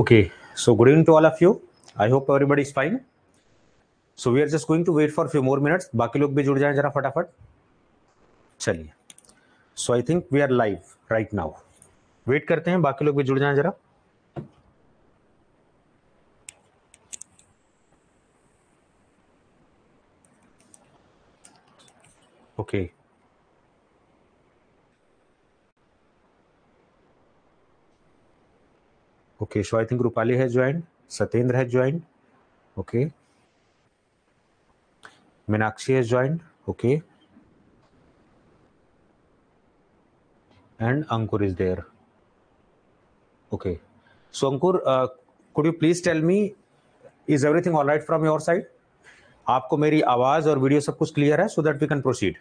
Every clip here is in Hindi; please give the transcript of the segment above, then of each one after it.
okay so good evening to all of you i hope everybody is fine so we are just going to wait for a few more minutes baki log bhi जुड़ jaye जरा फटाफट चलिए so I think we are live right now wait करते हैं बाकी लोग भी जुड़ जाएं जरा okay okay. Okay so I think Rupali है ज्वाइन सत्येंद्र है ज्वाइन ओके मीनाक्षी है join okay and Ankur is there okay so Ankur could you please tell me is everything all right from your side आपको मेरी आवाज और वीडियो सब कुछ क्लियर है so that we can proceed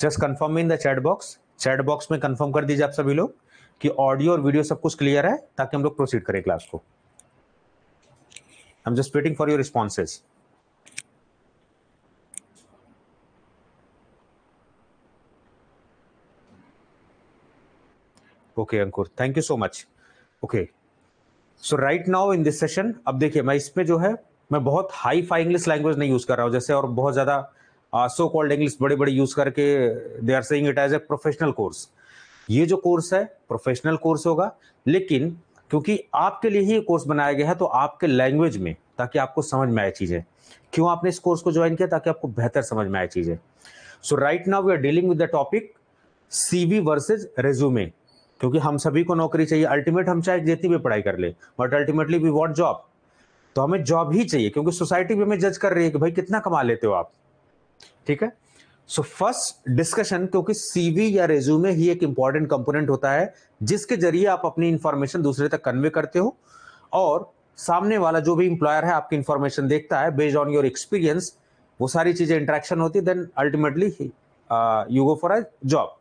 just confirm in the chat box chat box में कंफर्म कर दीजिए आप सभी लोग कि ऑडियो और वीडियो सब कुछ क्लियर है ताकि हम लोग प्रोसीड करें क्लास को I am just waiting for your responses okay Ankur thank you so much okay so right now in this session अब देखिए मैं इसमें जो है मैं बहुत हाई फाई इंग्लिश लैंग्वेज नहीं यूज कर रहा हूँ जैसे और बहुत ज्यादा सो कॉल्ड इंग्लिश बड़े बड़े यूज करके they are saying it as a professional course ये जो कोर्स है प्रोफेशनल कोर्स होगा लेकिन क्योंकि आपके लिए ही कोर्स बनाया गया है तो आपके लैंग्वेज में ताकि आपको समझ में आए चीज़ें क्यों आपने इस कोर्स को ज्वाइन किया ताकि आपको बेहतर समझ में आए चीज़ें so right now we are dealing with the topic CV versus resume क्योंकि हम सभी को नौकरी चाहिए अल्टीमेट हम चाहे जितनी भी पढ़ाई कर ले but ultimately we want job तो हमें जॉब ही चाहिए क्योंकि सोसाइटी भी हमें जज कर रही है कि भाई कितना कमा लेते हो आप ठीक है सो फर्स्ट डिस्कशन क्योंकि सीवी या रेज्यूमे ही एक इंपॉर्टेंट कंपोनेंट होता है जिसके जरिए आप अपनी इंफॉर्मेशन दूसरे तक कन्वे करते हो और सामने वाला जो भी इंप्लॉयर है आपकी इंफॉर्मेशन देखता है बेस्ड ऑन योर एक्सपीरियंस वो सारी चीजें इंट्रैक्शन होती then ultimately you go for a job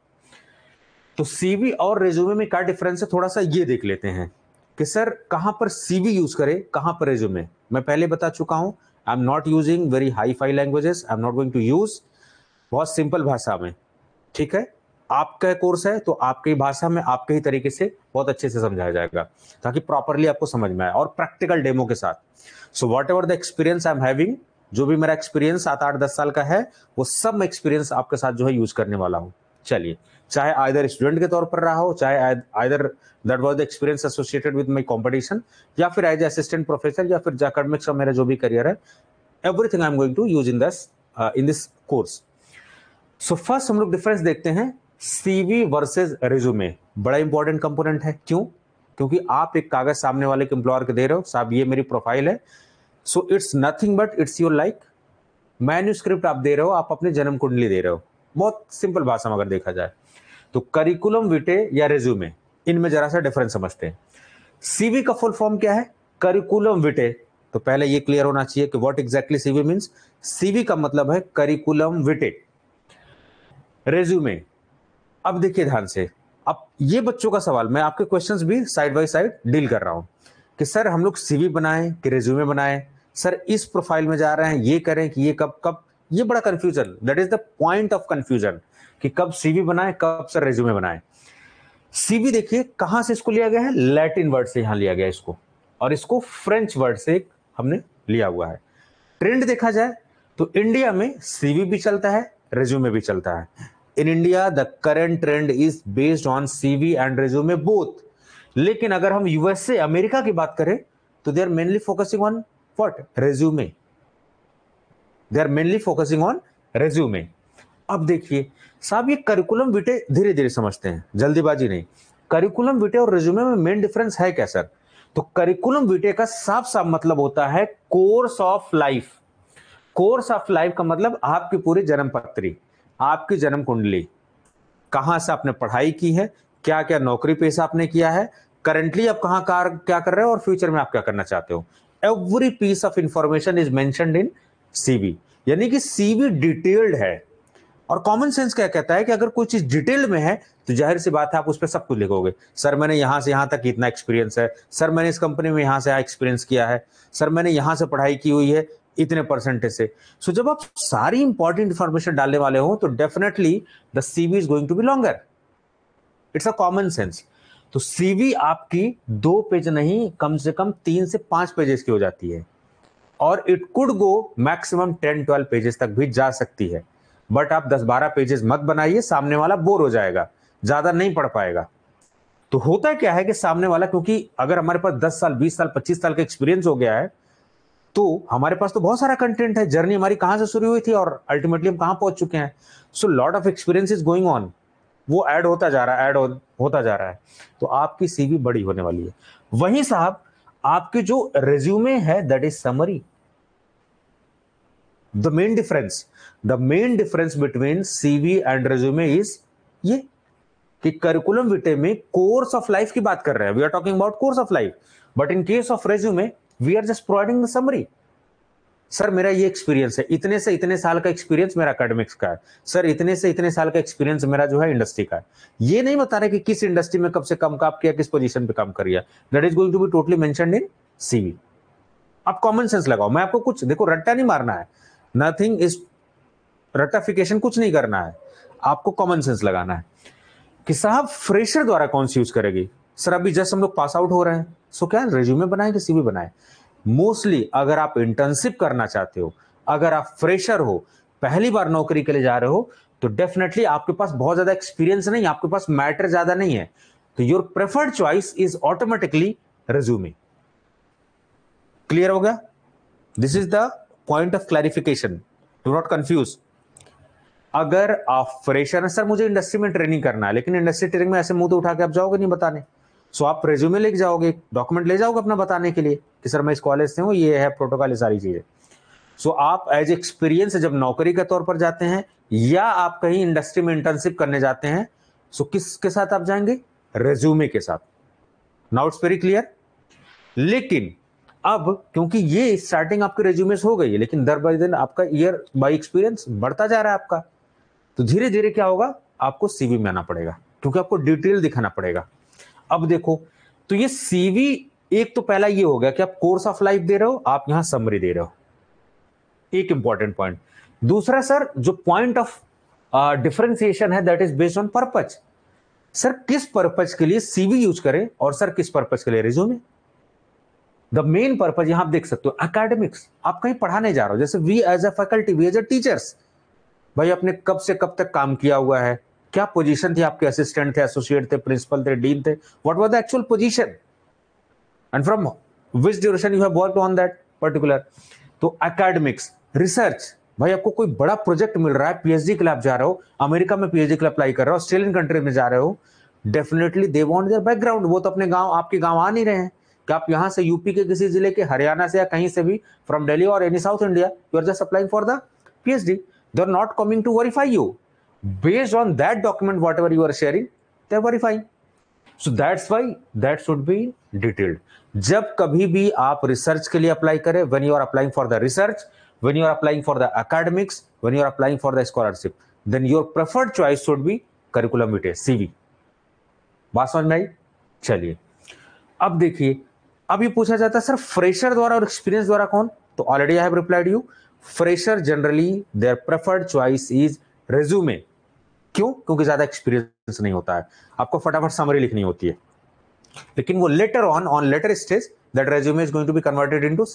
तो सीवी और रेज्यूमे में क्या डिफरेंस है थोड़ा सा ये देख लेते हैं कि सर कहां पर सीवी यूज करें कहां पर रेज्यूमे मैं पहले बता चुका हूँ I am not using very hi fi languages I am not going to use बहुत सिंपल भाषा में ठीक है आपका कोर्स है तो आपकी भाषा में आपके ही तरीके से बहुत अच्छे से समझाया जाएगा ताकि प्रॉपरली आपको समझ में आए और प्रैक्टिकल डेमो के साथ so whatever the experience I am having जो भी मेरा एक्सपीरियंस सात आठ दस साल का है वो सब मैं एक्सपीरियंस आपके साथ जो है यूज करने वाला हूँ चलिए चाहे आइदर स्टूडेंट के तौर पर रहा हो चाहे either that was the experience associated with my competition या फिर एज असिस्टेंट प्रोफेसर या फिर अकेडमिक्स का मेरा जो भी करियर है everything I am going to use in this in this course so first हम लोग डिफरेंस देखते हैं सीवी वर्सेस रिज्यूमे बड़ा इंपॉर्टेंट कंपोनेंट है क्यों क्योंकि आप एक कागज सामने वाले के एम्प्लॉयर को दे रहे हो साहब ये मेरी प्रोफाइल है so it's nothing but it's your like manuscript आप दे रहे हो आप अपने जन्म कुंडली दे रहे हो बहुत सिंपल भाषा में अगर देखा जाए तो करिकुलम विटे या रेज्यूमे इनमें जरा सा डिफरेंस समझते हैं सीवी का फुल फॉर्म क्या है करिकुलम विटे तो पहले ये क्लियर होना चाहिए कि what exactly CV means CV का मतलब है करिकुलम विटे रेज्यूमे अब देखिए ध्यान से अब ये बच्चों का सवाल मैं आपके क्वेश्चन भी साइड बाई साइड डील कर रहा हूं कि सर हम लोग सीवी बनाए कि रेज्यूमे बनाए सर इस प्रोफाइल में जा रहे हैं ये करें कि ये कब कब ये बड़ा confusion that is the point of confusion कि कब सीवी बनाए कब सर रेज्यूमे बनाए सीवी देखिए कहां से इसको लिया गया है लैटिन वर्ड से यहां लिया गया इसको और इसको फ्रेंच वर्ड से हमने लिया हुआ है ट्रेंड देखा जाए तो इंडिया में सीवी भी चलता है रेज्यूमे भी चलता है in India the current trend is based on CV and resume both लेकिन अगर हम यूएसए अमेरिका की बात करें तो they are mainly focusing on what resume they are mainly focusing on resume अब देखिए साहब ये करिकुलम विटे धीरे धीरे समझते हैं जल्दीबाजी नहीं करिकुलम विटे और रेज्यूमे में मेन डिफरेंस है क्या सर तो करिकुलम विटे का साफ साफ मतलब होता है course of life course of life का मतलब आपकी पूरी जन्म पत्री आपकी जन्म कुंडली कहाँ से आपने पढ़ाई की है क्या क्या नौकरी पेशा आपने किया है करंटली आप कहाँ कार क्या कर रहे हो और फ्यूचर में आप क्या करना चाहते हो every piece of information is mentioned in CV यानी कि सीवी डिटेल्ड है और कॉमन सेंस क्या कहता है कि अगर कोई चीज डिटेल में है तो जाहिर सी बात है आप उस पर सब कुछ लिखोगे सर मैंने यहां से यहाँ तक इतना एक्सपीरियंस है सर मैंने इस कंपनी में यहां से एक्सपीरियंस किया है सर मैंने यहाँ से पढ़ाई की हुई है इतने परसेंटेज से सो so, जब आप सारी इंपॉर्टेंट इंफॉर्मेशन डालने वाले हो तो definitely the CV is going to be longer it's a common sense तो सीवी आपकी दो पेज नहीं कम से कम तीन से पांच पेजेस की हो जाती है और it could go maximum ten twelve pages तक भी जा सकती है बट आप दस बारह पेजेस मत बनाइए सामने वाला बोर हो जाएगा ज्यादा नहीं पढ़ पाएगा तो होता क्या है कि सामने वाला क्योंकि अगर हमारे पास दस साल बीस साल पच्चीस साल का एक्सपीरियंस हो गया है तो हमारे पास तो बहुत सारा कंटेंट है जर्नी हमारी कहां से शुरू हुई थी और अल्टीमेटली हम कहां पहुंच चुके हैं so lot of experience is going on वो ऐड होता जा रहा है ऐड होता जा रहा है तो आपकी सीवी बड़ी होने वाली है वहीं साहब आपके जो रेज्यूमे है that is summary the main difference the main difference between CV and resume is ये कि करिकुलम विटे में कोर्स ऑफ लाइफ की बात कर रहे हैं we are talking about course of life but in case of resume we are just providing the summary sir मेरा ये एक्सपीरियंस है इतने से इतने साल का एक्सपीरियंस मेरा अकेडमिक्स का है सर इतने से इतने साल का एक्सपीरियंस मेरा जो है इंडस्ट्री का है ये नहीं बता रहे कि किस इंडस्ट्री में कब से कम काम किया किस पोजीशन पे काम करिए that is going to be totally मैं सीवी आप कॉमन सेंस लगाओ मैं आपको कुछ देखो रट्टा नहीं मारना है नथिंग इज रट्टाफिकेशन कुछ नहीं करना है आपको कॉमन सेंस लगाना है कि साहब फ्रेशर द्वारा कौन सी यूज करेगी सर अभी जस्ट हम लोग पास आउट हो रहे हैं सो क्या रेज्यूमे बनाए किसी भी बनाए मोस्टली अगर आप इंटर्नशिप करना चाहते हो अगर आप फ्रेशर हो पहली बार नौकरी के लिए जा रहे हो तो डेफिनेटली आपके पास बहुत ज्यादा एक्सपीरियंस नहीं आपके पास मैटर ज्यादा नहीं है तो your preferred choice is automatically resume clear हो गया this is the point of clarification do not confuse अगर आप फ्रेशर हैं सर मुझे इंडस्ट्री में ट्रेनिंग करना है लेकिन इंडस्ट्री ट्रेनिंग में ऐसे मुंह तो उठा के आप जाओगे नहीं बताने सो आप रेज्यूमे लेके जाओगे डॉक्यूमेंट ले जाओगे अपना बताने के लिए कि सर मैं इस कॉलेज से हूँ ये है प्रोटोकॉल ये सारी चीज़ें सो आप एज एक्सपीरियंस जब नौकरी के तौर पर जाते हैं या आप कहीं इंडस्ट्री में इंटर्नशिप करने जाते हैं सो किसके साथ आप जाएंगे रेज्यूमे के साथ नाउ इट्स वेरी क्लियर लेकिन अब क्योंकि ये स्टार्टिंग आपके रेज्यूमे हो गई है लेकिन दर बाय दिन आपका ईयर बाई एक्सपीरियंस बढ़ता जा रहा है आपका तो धीरे धीरे क्या होगा आपको सीवी में आना पड़ेगा क्योंकि आपको डिटेल दिखाना पड़ेगा अब देखो तो ये सीवी एक तो पहला ये हो गया कि आप कोर्स ऑफ लाइफ दे रहे हो आप यहां समरी दे रहे हो एक इंपॉर्टेंट पॉइंट दूसरा सर जो पॉइंट ऑफ डिफ्रेंसिएशन है that is based on purpose sir किस पर्पज के लिए सीवी यूज करें और सर किस पर्पज के लिए रिज्यूमे द मेन पर्पज यहां आप देख सकते हो अकेडमिक्स आप कहीं पढ़ाने जा रहे हो जैसे we as a faculty we as a teachers भाई आपने कब से कब तक काम किया हुआ है क्या पोजीशन थी आपके असिस्टेंट थे एसोसिएट थे प्रिंसिपल थे डीन थे what was the actual position and from which duration you have work on that particular तो एकेडमिक्स रिसर्च भाई आपको कोई बड़ा प्रोजेक्ट मिल रहा है पीएचडी के लिए आप जा रहे हो अमेरिका में पीएचडी के लिए अप्लाई कर रहे हो ऑस्ट्रेलियन कंट्री में जा रहे हो definitely they want their background वो तो अपने गांव आपके गांव आ नहीं रहे हैं कि आप यहाँ से यूपी के किसी जिले के हरियाणा से या कहीं से भी फ्रॉम दिल्ली और any south India you are just applying for the PhD they are not coming to verify you based on that document whatever you are sharing they are verifying so that's why that should be detailed जब कभी भी आप रिसर्च के लिए अप्लाई करें when you are applying for the research when you are applying for the academics when you are applying for the scholarship then your preferred choice should be curriculum vitae CV बात समझ में आई चलिए अब देखिए अब ये पूछा जाता है सर फ्रेशर द्वारा और एक्सपीरियंस द्वारा कौन तो already I have replied you fresher generally their preferred choice is resume क्यों क्योंकि ज्यादा एक्सपीरियंस नहीं होता है आपको फटाफट समरी लिखनी होती है लेकिन वो later on on later stage that resume is going to be converted in to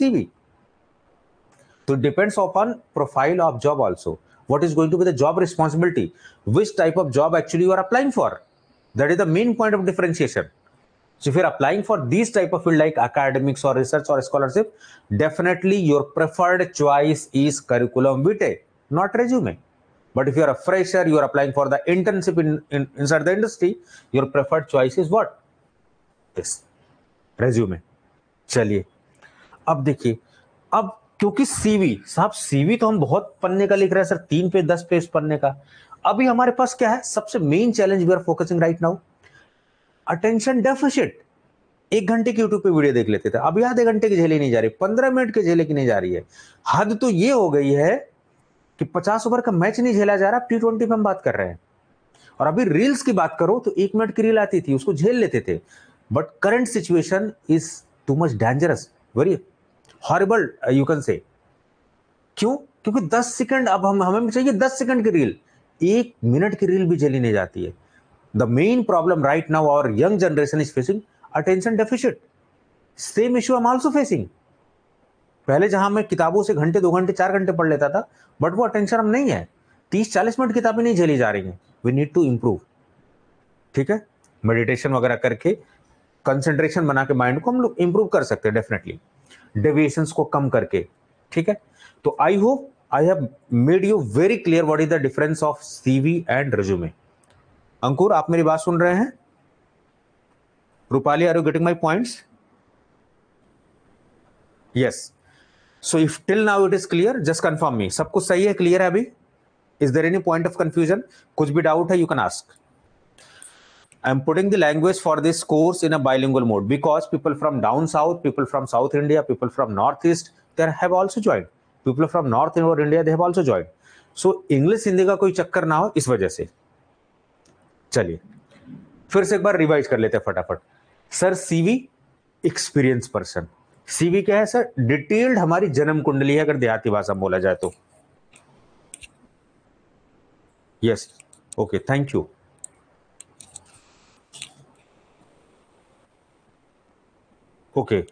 तो depends upon profile of job also what is going to be the job responsibility which type of job actually you are applying for that is the main point of differentiation so if you applying for this type of field like academics और रिसर्च और scholarship definitely your preferred choice is curriculum A not resume But if you are a fresher, you are applying for the internship in, in, inside the industry, your preferred choice is what? This resume. चलिए अब देखिए अब क्योंकि सीवी साहब सीवी तो हम बहुत पन्ने का लिख रहे हैं सर तीन पेज दस पेज पन्ने का अभी हमारे पास क्या है सबसे main challenge we are focusing right now attention deficit एक घंटे की यूट्यूब पे वीडियो देख लेते थे अब आधे घंटे की झेली नहीं जा रही पंद्रह मिनट की झेले की नहीं जा रही है हद तो ये हो गई है कि 50 ओवर का मैच नहीं झेला जा रहा टी ट्वेंटी में हम बात कर रहे हैं और अभी रील्स की बात करो तो एक मिनट की रील आती थी उसको झेल लेते थे but current situation is too much dangerous very horrible you can say क्यों क्योंकि 10 सेकंड अब हम हमें चाहिए 10 सेकंड की रील एक मिनट की रील भी झेली नहीं जाती है the main problem right now our young generation is facing attention deficit same issue am also facing पहले जहां मैं किताबों से घंटे दो घंटे चार घंटे पढ़ लेता था बट वो अटेंशन अब नहीं है तीस चालीस मिनट किताबें नहीं झेली जा रही है वी नीड टू इम्प्रूव ठीक है मेडिटेशन वगैरह करके कंसेंट्रेशन बना के माइंड को हम लोग इंप्रूव कर सकते हैं डेफिनेटली डेविएशंस को कम करके ठीक है तो I hope I have made you very clear what is the difference of CV and resume Ankur आप मेरी बात सुन रहे हैं Rupali are you getting my points yes so if till now it is clear just confirm me सब कुछ सही है क्लियर है अभी is there any point of confusion कुछ भी डाउट है you can ask I am putting the language for this course in a bilingual people from people from people from people from South India, people from Northeast, they have also joined. People from North और India they have also joined. So English Hindi का कोई चक्कर ना हो इस वजह से चलिए फिर से एक बार रिवाइज कर लेते हैं फटाफट sir CV experience person CV क्या है सर डिटेल्ड हमारी जन्म कुंडली है अगर देहाती भाषा बोला जाए तो yes okay thank you okay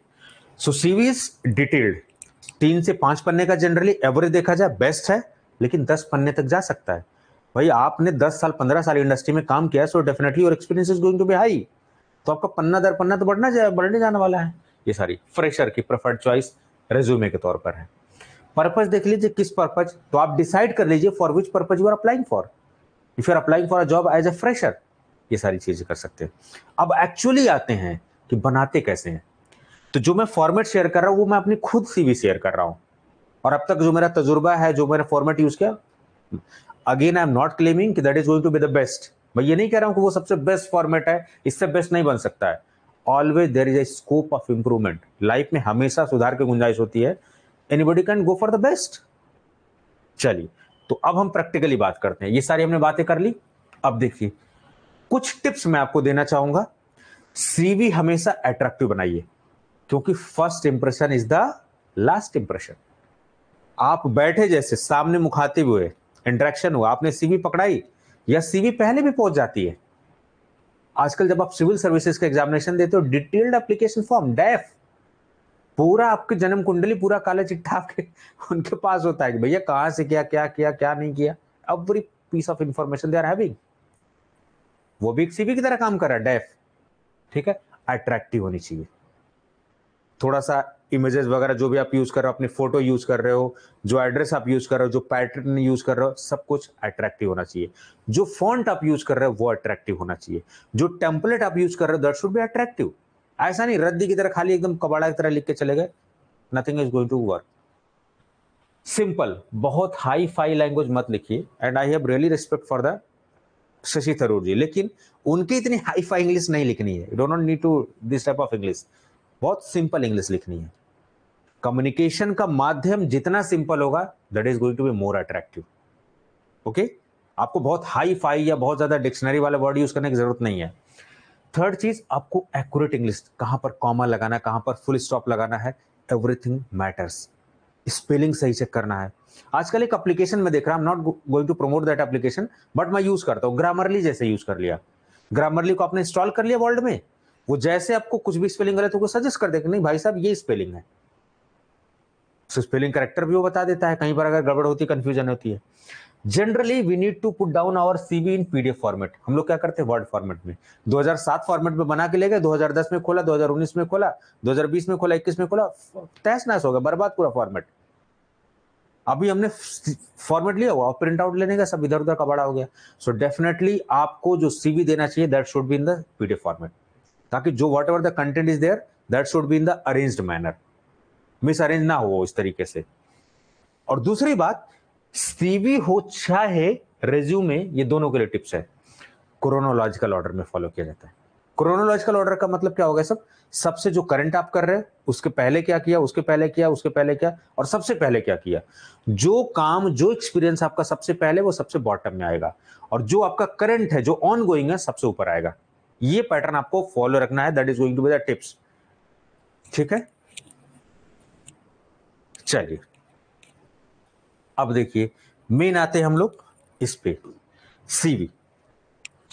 so CV is detailed तीन से पांच पन्ने का जनरली एवरेज देखा जाए बेस्ट है लेकिन दस पन्ने तक जा सकता है भाई आपने दस साल पंद्रह साल इंडस्ट्री में काम किया so definitely your experience is going to be high तो आपका पन्ना दर पन्ना तो बढ़ना जा, बढ़ने जाने वाला है ये सारी फ्रेशर की प्रेफर्ड चॉइस रेज्यूमे के तौर पर है पर्पज देख लीजिए किस पर्पज तो आप डिसाइड कर लीजिए for which purpose you are applying for if you are applying for a job as a fresher ये सारी चीजें कर सकते हैं अब एक्चुअली आते हैं कि बनाते कैसे हैं तो जो मैं फॉर्मेट शेयर कर रहा हूं वो मैं अपनी खुद सीवी शेयर कर रहा हूं और अब तक जो मेरा तजुर्बा है जो मैंने फॉर्मेट यूज किया again I am not claiming that is going to be the best मैं ये नहीं कह रहा हूं कि वो सबसे बेस्ट फॉर्मेट है इससे बेस्ट नहीं बन सकता है always there is a scope of improvement life में हमेशा सुधार की गुंजाइश होती है anybody can go for the best चलिए तो अब हम प्रैक्टिकली बात करते हैं ये सारी हमने बातें कर ली अब देखिए कुछ टिप्स मैं आपको देना चाहूंगा सीवी हमेशा अट्रैक्टिव बनाइए क्योंकि first impression is the last impression आप बैठे जैसे सामने मुखातिब हुए इंट्रैक्शन हुआ आपने सीवी पकड़ाई या सीवी पहले भी पहुंच जाती है आजकल जब आप सिविल सर्विसेज का एग्जामिनेशन देते हो डिटेल्ड एप्लीकेशन फॉर्म डेफ पूरा आपकी जन्म कुंडली पूरा काला चिट्ठा आपके उनके पास होता है कि भैया कहाँ से क्या क्या किया क्या नहीं किया every piece of information they are having वो भी एक सीवी की तरह काम कर रहा है डेफ ठीक है अट्रैक्टिव होनी चाहिए थोड़ा सा इमेजेस वगैरह जो भी आप यूज कर रहे हो अपनी फोटो यूज कर रहे हो जो एड्रेस आप यूज कर रहे हो जो पैटर्न यूज कर रहे हो सब कुछ अट्रैक्टिव होना चाहिए जो फॉन्ट आप यूज कर रहे हो वो अट्रैक्टिव होना चाहिए जो टेम्पलेट आप यूज कर रहे हो दैट शुड बी अट्रैक्टिव ऐसा नहीं रद्दी की तरह खाली एकदम कबाड़ा की तरह लिख के चले गए nothing is going to work simple बहुत हाई फाई लैंग्वेज मत लिखिए and I have really respect for the Shashi Tharoor ji लेकिन उनकी इतनी हाई फाई इंग्लिश नहीं लिखनी है don't need to this type of English बहुत सिंपल इंग्लिश लिखनी है कम्युनिकेशन का माध्यम जितना सिंपल होगा that is going to be more attractive okay आपको बहुत हाई फाई या बहुत ज्यादा डिक्शनरी वाला वर्ड यूज करने की जरूरत नहीं है थर्ड चीज आपको एक्यूरेट इंग्लिश कहां पर कॉमा लगाना है कहां पर फुल स्टॉप लगाना है एवरीथिंग मैटर्स स्पेलिंग सही चेक करना है आजकल एक एप्लीकेशन में देख रहा हूं not going to promote that application but मैं यूज करता हूँ ग्रामरली जैसे यूज कर लिया ग्रामरली को आपने इंस्टॉल कर लिया वर्ल्ड में वो जैसे आपको कुछ भी स्पेलिंग गलत होगा सजेस्ट कर देगा नहीं भाई साहब ये स्पेलिंग है स्पेलिंग करेक्टर भी वो बता देता है कहीं पर अगर गड़बड़ होती है कंफ्यूजन होती है generally we need to put down our CV in PDF format हम लोग क्या करते हैं वर्ड फॉर्मेट में 2007 फॉर्मेट में बना के ले गए 2010 में खोला 2019 में खोला 2020 में खोला 21 में खोला तहस नहस हो गया बर्बाद पूरा फॉर्मेट अभी हमने फॉर्मेट लिया हुआ प्रिंट आउट लेने का सब इधर उधर कबाड़ा हो गया सो so डेफिनेटली आपको जो सीवी देना चाहिए that should be in the PDF format ताकि जो whatever the content is there that should be in the arranged manner misarrange ना हो इस तरीके से और दूसरी बात सीवी हो चाहे रेज्यूमे ये दोनों के लिए टिप्स है क्रोनोलॉजिकल ऑर्डर में फॉलो किया जाता है क्रोनोलॉजिकल ऑर्डर का मतलब क्या होगा सब सबसे जो करंट आप कर रहे हैं उसके पहले क्या किया उसके पहले किया उसके पहले क्या और सबसे पहले क्या किया जो काम जो एक्सपीरियंस आपका सबसे पहले वो सबसे बॉटम में आएगा और जो आपका करंट है जो ऑन गोइंग है सबसे ऊपर आएगा ये पैटर्न आपको फॉलो रखना है that is going to be the tips ठीक है चलिए अब देखिए मेन आते हैं हम लोग इस पे सीवी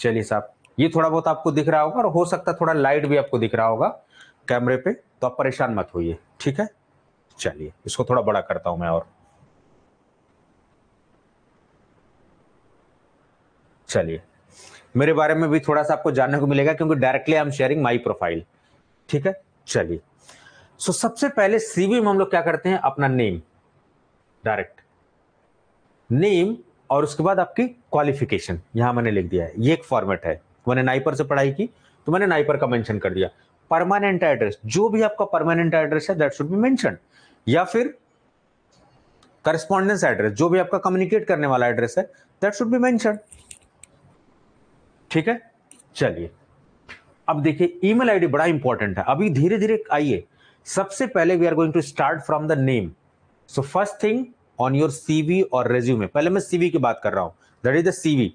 चलिए साहब ये थोड़ा बहुत आपको दिख रहा होगा और हो सकता है थोड़ा लाइट भी आपको दिख रहा होगा कैमरे पे तो आप परेशान मत होइए ठीक है चलिए इसको थोड़ा बड़ा करता हूं मैं और चलिए मेरे बारे में भी थोड़ा सा आपको जानने को मिलेगा क्योंकि directly I am sharing my profile ठीक है चलिए सो so, सबसे पहले सीवी में हम लोग क्या करते हैं अपना नेम डायरेक्ट नेम और उसके बाद आपकी क्वालिफिकेशन यहां मैंने लिख दिया है ये एक फॉर्मेट है मैंने नाइपर से पढ़ाई की तो मैंने नाइपर का मेंशन कर दिया परमानेंट एड्रेस जो भी आपका परमानेंट एड्रेस है दैट शुड बी मेंशन या फिर करस्पॉन्डेंस एड्रेस जो भी आपका कम्युनिकेट करने वाला एड्रेस है दैट शुड बी मेंशन ठीक है चलिए अब देखिए ईमेल आईडी बड़ा इंपॉर्टेंट है अभी धीरे धीरे आइए सबसे पहले we are going to start from the name so first thing on your CV और रेज्यूमे पहले मैं सीवी की बात कर रहा हूं that is the CV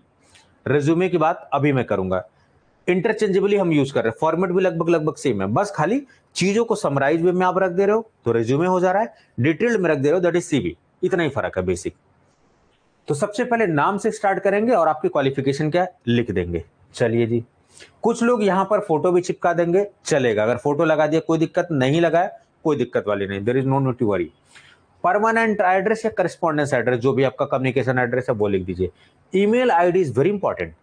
resume की बात अभी मैं करूंगा इंटरचेंजेबली हम यूज कर रहे हैं फॉर्मेट भी लगभग लगभग सेम है बस खाली चीजों को समराइज में आप रख दे रहे हो तो रेज्यूमे हो जा रहा है डिटेल्ड में रख दे रहे हो दैट इज सीवी इतना ही फर्क है बेसिक तो सबसे पहले नाम से स्टार्ट करेंगे और आपकी क्वालिफिकेशन क्या लिख देंगे चलिए जी कुछ लोग यहाँ पर फोटो भी चिपका देंगे चलेगा अगर फोटो लगा दिया कोई दिक्कत नहीं लगाया कोई दिक्कत वाली नहीं there is no no to worry permanent address या करस्पॉन्डेंस एड्रेस जो भी आपका कम्युनिकेशन एड्रेस है वो लिख दीजिए email ID is very important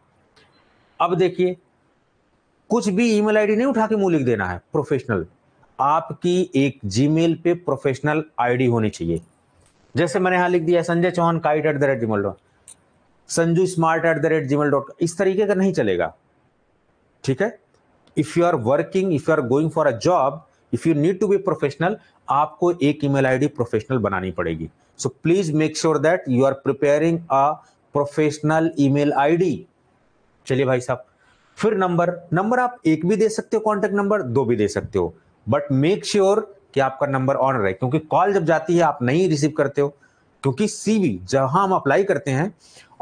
अब देखिए कुछ भी ईमेल आईडी नहीं उठा के मुंह लिख देना है प्रोफेशनल आपकी एक जीमेल पे प्रोफेशनल आईडी होनी चाहिए जैसे मैंने यहां लिख दिया Sanjay Chauhan kite at the rate Gmail dot Sanju smart at the rate Gmail dot इस तरीके का नहीं चलेगा ठीक है if you are working if you are going for a job if you need to be professional आपको एक ईमेल आईडी प्रोफेशनल बनानी पड़ेगी so please make sure that you are preparing a professional email ID चलिए भाई साहब फिर नंबर नंबर आप एक भी दे सकते हो कॉन्टेक्ट नंबर दो भी दे सकते हो बट मेक श्योर कि आपका नंबर ऑन रहे क्योंकि कॉल जब जाती है आप नहीं रिसीव करते हो क्योंकि सीवी जहां हम अप्लाई करते हैं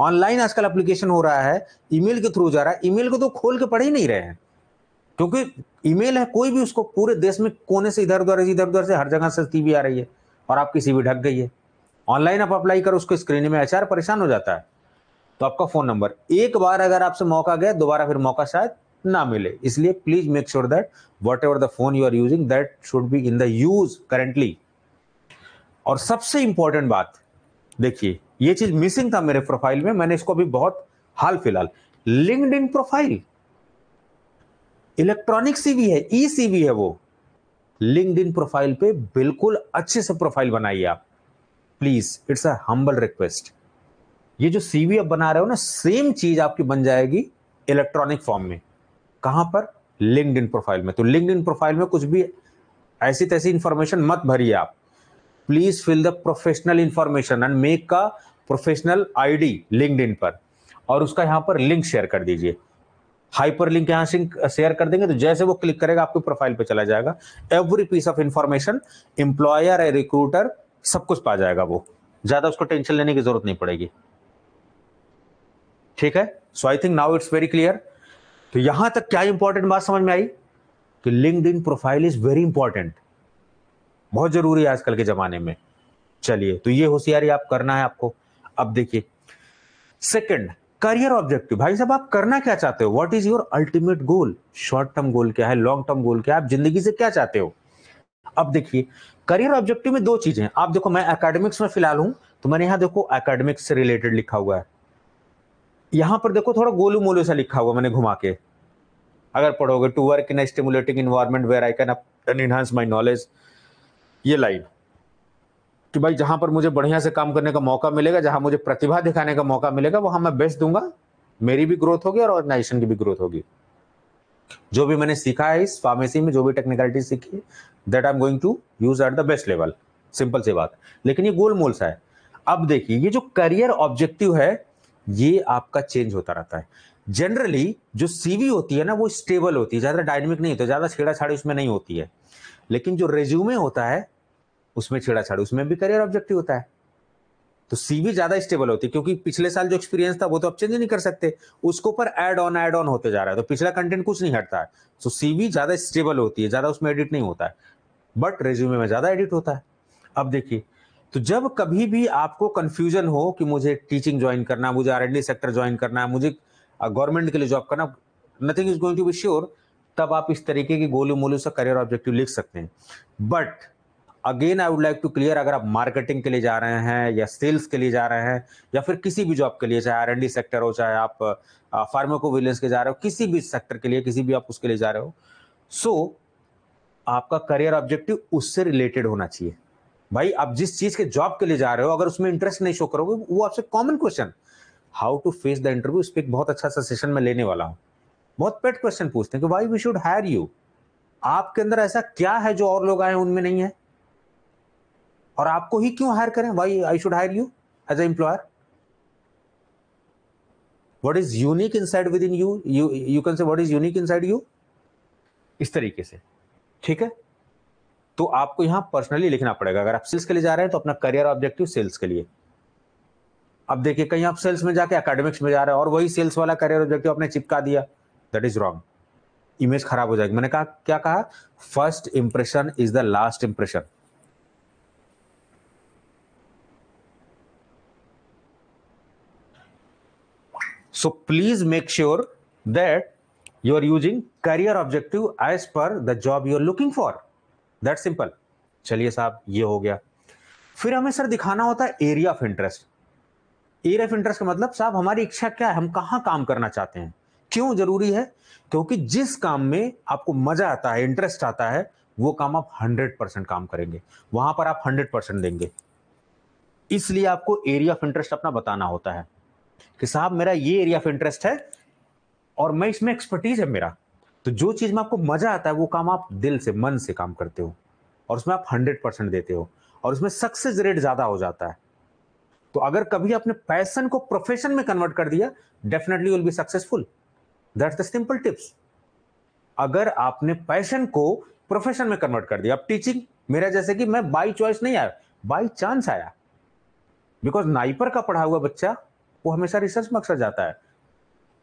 ऑनलाइन आजकल एप्लीकेशन हो रहा है ईमेल के थ्रू जा रहा है ईमेल को तो खोल के पढ़ ही नहीं रहे हैं क्योंकि ईमेल है कोई भी उसको पूरे देश में कोने से इधर उधर इधर उधर से हर जगह से सीवी आ रही है और आपकी सीवी ढक गई है ऑनलाइन आप अप्लाई कर उसको स्क्रीन में एचआर परेशान हो जाता है तो आपका फोन नंबर एक बार अगर आपसे मौका गया दोबारा फिर मौका शायद ना मिले इसलिए please make sure that whatever the phone you are using that should be in the use currently और सबसे इंपॉर्टेंट बात देखिए ये चीज मिसिंग था मेरे प्रोफाइल में मैंने इसको अभी बहुत हाल फिलहाल LinkedIn profile electronic CV है ई सीवी है वो लिंक्ड इन प्रोफाइल पे बिल्कुल अच्छे से प्रोफाइल बनाइए आप please it's a humble request ये जो सीवी आप बना रहे हो ना सेम चीज आपकी बन जाएगी इलेक्ट्रॉनिक फॉर्म में कहां पर इन प्रोफाइल में तो इन प्रोफाइल में कुछ भी ऐसी तैसी इंफॉर्मेशन मत भरिए आप please fill the professional information and make का प्रोफेशनल आईडी इन पर और उसका यहां पर लिंक शेयर कर दीजिए हाइपर लिंक यहां से शेयर कर देंगे तो जैसे वो क्लिक करेगा आपके प्रोफाइल पे चला जाएगा every piece of information employer a recruiter सब कुछ पा जाएगा वो ज्यादा उसको टेंशन लेने की जरूरत नहीं पड़ेगी ठीक है so I think now it's very clear तो यहां तक क्या इंपॉर्टेंट बात समझ में आई कि LinkedIn profile is very important बहुत जरूरी है आजकल के जमाने में चलिए तो ये होशियारी आप करना है आपको अब देखिए सेकंड करियर ऑब्जेक्टिव भाई साहब आप करना क्या चाहते हो what is your ultimate goal short term goal क्या है लॉन्ग टर्म गोल क्या है आप जिंदगी से क्या चाहते हो अब देखिए करियर ऑब्जेक्टिव में दो चीजें आप देखो मैं अकेडमिक्स में फिलहाल हूं तो मैंने यहां देखो अकेडमिक्स से रिलेटेड लिखा हुआ है यहां पर देखो थोड़ा गोलू मोलू सा लिखा हुआ मैंने घुमा के अगर पढ़ोगे to work in stimulating environment where I can an my knowledge ये लाइन कि भाई जहां पर मुझे बढ़िया से काम करने का मौका मिलेगा जहां मुझे प्रतिभा दिखाने का मौका मिलेगा वहां मैं बेस्ट दूंगा मेरी भी ग्रोथ होगी और ऑर्गेनाइजेशन की भी ग्रोथ होगी जो भी मैंने सीखा है इस फार्मेसी में जो भी टेक्निकलिटी सीखी that I am going to use at the best level simple सी बात लेकिन ये गोल मोल सा है अब देखिए ये जो करियर ऑब्जेक्टिव है ये आपका चेंज होता रहता है जनरली जो सीवी होती है ना वो स्टेबल होती है ज़्यादा डायनेमिक नहीं होता ज़्यादा छेड़ाछाड़ी उसमें नहीं होती है लेकिन जो रेज्यूमे होता है उसमें छेड़ाछाड़ी उसमें भी करियर ऑब्जेक्टिव होता है तो सीवी ज्यादा स्टेबल होती है क्योंकि पिछले साल जो एक्सपीरियंस था वो तो आप चेंज नहीं कर सकते उसके ऊपर एड ऑन एड ऑन होते जा रहा है तो पिछला कंटेंट कुछ नहीं हटता है सो सीवी ज्यादा स्टेबल होती है ज्यादा उसमें एडिट नहीं होता है बट रेज्यूमे में ज्यादा एडिट होता है अब देखिए तो जब कभी भी आपको कंफ्यूजन हो कि मुझे टीचिंग ज्वाइन करना मुझे आर सेक्टर ज्वाइन करना मुझे गवर्नमेंट के लिए जॉब करना nothing is going to be sure तब आप इस तरीके की गोलू मोलू से करियर ऑब्जेक्टिव लिख सकते हैं but again I would like to clear अगर आप मार्केटिंग के लिए जा रहे हैं या सेल्स के लिए जा रहे हैं या फिर किसी भी जॉब के लिए चाहे आर एंड डी सेक्टर हो चाहे आप फार्माकोविलेंस के जा रहे हो किसी भी सेक्टर के लिए किसी भी आप उसके लिए जा रहे हो सो so, आपका करियर ऑब्जेक्टिव उससे रिलेटेड होना चाहिए भाई आप जिस चीज के जॉब के लिए जा रहे हो अगर उसमें इंटरेस्ट नहीं शो करोगे वो आपसे common question how to face the interview इस पर बहुत अच्छा सा सेशन में लेने वाला हूँ बहुत पेट क्वेश्चन पूछते हैं कि why we should hire you आपके अंदर ऐसा क्या है जो और लोग आए उनमें नहीं है और आपको ही क्यों हायर करें why I should hire you as a employer what is unique inside within you you can say what is unique inside you इस तरीके से ठीक है तो आपको यहां पर्सनली लिखना पड़ेगा अगर आप सेल्स के लिए जा रहे हैं तो अपना करियर ऑब्जेक्टिव सेल्स के लिए अब देखिए कहीं आप सेल्स में जाके अकेडमिक्स में जा रहे हैं और वही सेल्स वाला करियर ऑब्जेक्टिव आपने चिपका दिया दैट इज रॉन्ग इमेज खराब हो जाएगी मैंने कहा क्या कहा first impression is the last impression so please make sure that you are using career objective as per the job you are looking for that simple चलिए साहब ये हो गया फिर हमें सर दिखाना होता है area of interest area of interest का मतलब साहब हमारी इच्छा क्या है हम कहाँ काम करना चाहते हैं क्यों जरूरी है क्योंकि जिस काम में आपको मजा आता है इंटरेस्ट आता है वो काम आप हंड्रेड परसेंट काम करेंगे वहां पर आप हंड्रेड परसेंट देंगे इसलिए आपको एरिया ऑफ इंटरेस्ट अपना बताना होता है कि साहब मेरा ये एरिया ऑफ इंटरेस्ट है और मैं इसमें एक्सपर्टीज है मेरा तो जो चीज़ में आपको मज़ा आता है वो काम आप दिल से मन से काम करते हो और उसमें आप हंड्रेड परसेंट देते हो और उसमें सक्सेस रेट ज़्यादा हो जाता है तो अगर कभी आपने पैसन को प्रोफेशन में कन्वर्ट कर दिया definitely will be successful that's the simple tips अगर आपने पैशन को प्रोफेशन में कन्वर्ट कर दिया अब टीचिंग मेरा जैसे कि मैं बाई चॉइस नहीं आया बाई चांस आया बिकॉज नाइपर का पढ़ा हुआ बच्चा वो हमेशा रिसर्च में अक्सर जाता है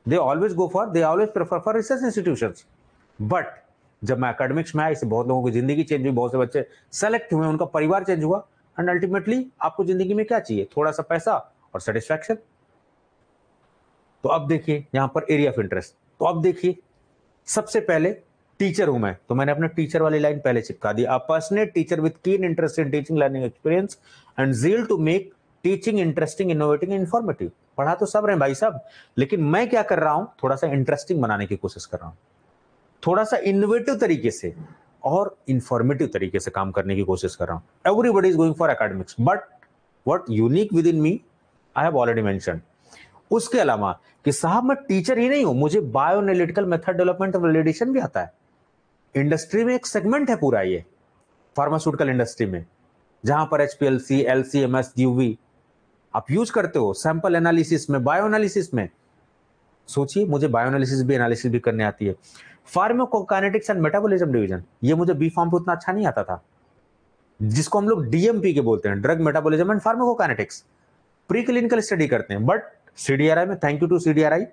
they always go for they always prefer for research institution but जब मैं अकेडमिक्स में आया इससे बहुत लोगों की जिंदगी चेंज हुई बहुत से बच्चे सेलेक्ट हुए उनका परिवार चेंज हुआ एंड अल्टीमेटली आपको जिंदगी में क्या चाहिए थोड़ा सा पैसा और सेटिस्फैक्शन तो अब देखिए यहाँ पर एरिया ऑफ इंटरेस्ट तो अब देखिए सबसे पहले टीचर हूं मैं तो मैंने अपने टीचर वाली लाइन पहले चिपका दी a passionate teacher with keen interest in teaching learning experience and zeal to make teaching interesting innovating informative पढ़ा तो सब रहे भाई साहब लेकिन मैं क्या कर रहा हूं थोड़ा सा इंटरेस्टिंग बनाने की कोशिश कर रहा हूं थोड़ा सा इनोवेटिव तरीके से और इन्फॉर्मेटिव तरीके से काम करने की कोशिश कर रहा हूं everybody is going for academics but what unique within me I have already mention उसके अलावा कि साहब मैं टीचर ही नहीं हूं मुझे बायो एनालिटिकल मेथड डेवलपमेंट और वैलिडेशन भी आता है इंडस्ट्री में एक सेगमेंट है पूरा ये फार्मास्यूटिकल इंडस्ट्री में जहां पर HPLC LCMS L C M S UV आप यूज करते हो सैंपल एनालिसिस में बायो एनालिसिस में सोचिए मुझे बायो एनालिसिस भी एनालिसिस भी करने आती है फार्मोकोकाइनेटिक्स एंड मेटाबॉलिज्म डिवीजन ये मुझे बी फॉर्म पे उतना अच्छा नहीं आता था जिसको हम लोग डीएमपी के बोलते हैं drug metabolism and pharmacokinetics preclinical study करते हैं बट सीडीआरआई में थैंक यू टू सीडीआरआई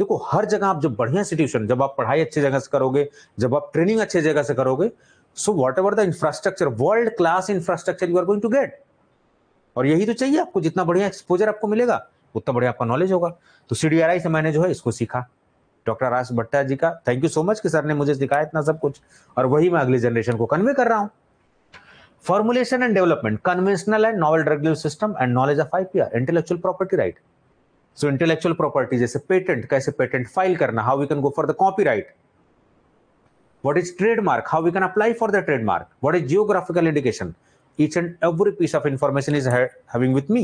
देखो हर जगह आप जो बढ़िया इंस्टीट्यूशन जब आप पढ़ाई अच्छी जगह से करोगे जब आप ट्रेनिंग अच्छी जगह से करोगे so whatever the infrastructure world class infrastructure you are going to get और यही तो चाहिए आपको जितना बढ़िया एक्सपोजर आपको मिलेगा उतना बढ़िया आपका नॉलेज होगा तो सी डी आर आई से मैंने जो है इसको सीखा डॉक्टर राज भट्टा जी का थैंक यू सो मच कि सर ने मुझे सिखाया इतना सब कुछ और वही मैं अगली जनरेशन को कन्वे कर रहा हूँ formulation and development conventional and novel drug system and knowledge of IPR intellectual property right so intellectual property जैसे पेटेंट कैसे पेटेंट फाइल करना how we can go for the copyright what is trademark how we can apply for the trademark what is geographical indication each and every piece of information is ha having with me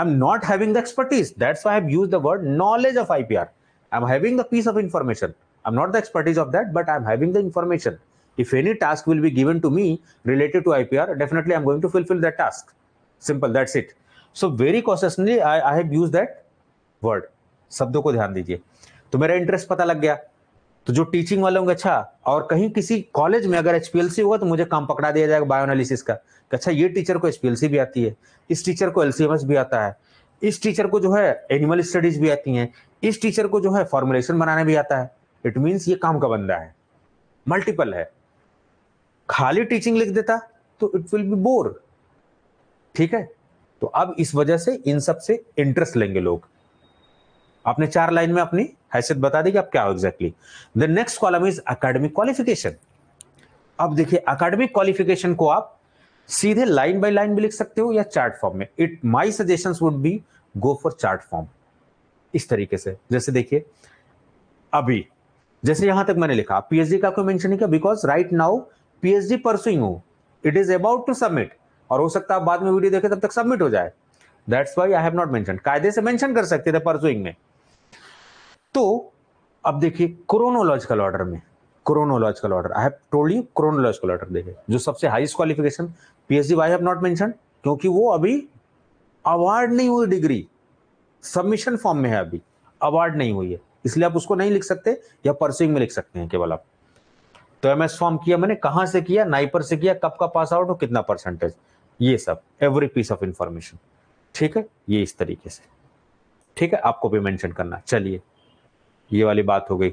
i'm not having the expertise that's why i've used the word knowledge of ipr i'm having the piece of information i'm not the expertise of that but i'm having the information if any task will be given to me related to ipr definitely i'm going to fulfill that task simple that's it so very cautiously i i have used that word शब्दों को ध्यान दीजिए तो मेरा इंटरेस्ट पता लग गया तो जो टीचिंग वाले होंगे अच्छा और कहीं किसी कॉलेज में अगर एचपीएलसी होगा तो मुझे काम पकड़ा दिया जाएगा बायोनालिसिस का अच्छा ये टीचर को एचपीएलसी भी आती है इस टीचर को एलसीएमएस भी आता है इस टीचर को जो है एनिमल स्टडीज भी आती है इस टीचर को जो है फॉर्मुलेशन बनाने भी आता है इट मीन्स ये काम का बंदा है मल्टीपल है खाली टीचिंग लिख देता तो इट विल बी बोर ठीक है तो अब इस वजह से इन सब से इंटरेस्ट लेंगे लोग आपने चार लाइन में अपनी हैसियत बता दी कि आप क्या हो exactly the next column is academic qualification अब देखिए अकेडमिक क्वालिफिकेशन को आप सीधे लाइन बाय लाइन भी लिख सकते हो या चार्ट फॉर्म में it my suggestions would be go for chart form इस तरीके से जैसे देखिए अभी जैसे यहां तक मैंने लिखा पीएचडी का कोई मेंशन नहीं किया because right now PhD pursuing हो it is about to submit और हो सकता है बाद में वीडियो देखे तब तक सबमिट हो जाए that's why I have not mention कायदे से मेंशन कर सकते थे परसुइंग में तो अब देखिए क्रोनोलॉजिकल ऑर्डर में chronological order I have told you chronological order देखिए जो सबसे highest qualification PhD why have not mention क्योंकि वो अभी अवार्ड नहीं हुई डिग्री सबमिशन फॉर्म में है अभी अवार्ड नहीं हुई है इसलिए आप उसको नहीं लिख सकते या परसिंग में लिख सकते हैं केवल आप तो एम एस फॉर्म किया मैंने कहां से किया नाइपर से किया कब का पास आउट और कितना परसेंटेज ये सब एवरी पीस ऑफ इंफॉर्मेशन ठीक है ये इस तरीके से ठीक है आपको भी मेंशन करना चलिए ये वाली बात हो गई